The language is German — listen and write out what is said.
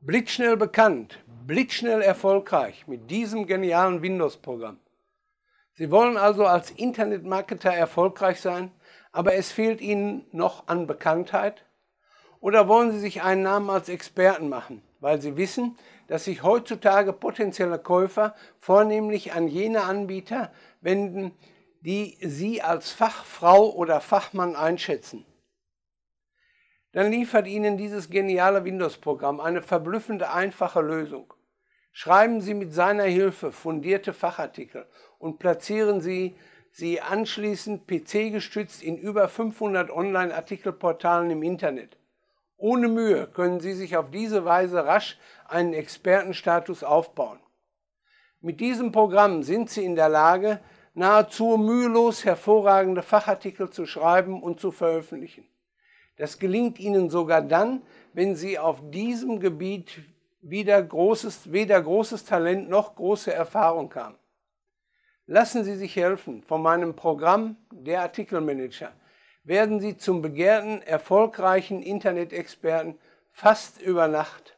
blitzschnell bekannt, blitzschnell erfolgreich mit diesem genialen Windows-Programm. Sie wollen also als Internetmarketer erfolgreich sein, aber es fehlt Ihnen noch an Bekanntheit? Oder wollen Sie sich einen Namen als Experten machen, weil Sie wissen, dass sich heutzutage potenzielle Käufer vornehmlich an jene Anbieter wenden, die Sie als Fachfrau oder Fachmann einschätzen? dann liefert Ihnen dieses geniale Windows-Programm eine verblüffende einfache Lösung. Schreiben Sie mit seiner Hilfe fundierte Fachartikel und platzieren Sie sie anschließend PC-gestützt in über 500 Online-Artikelportalen im Internet. Ohne Mühe können Sie sich auf diese Weise rasch einen Expertenstatus aufbauen. Mit diesem Programm sind Sie in der Lage, nahezu mühelos hervorragende Fachartikel zu schreiben und zu veröffentlichen. Das gelingt ihnen sogar dann, wenn sie auf diesem Gebiet wieder großes, weder großes Talent noch große Erfahrung haben. Lassen Sie sich helfen von meinem Programm Der Artikelmanager. Werden Sie zum begehrten, erfolgreichen Internet-Experten fast über Nacht.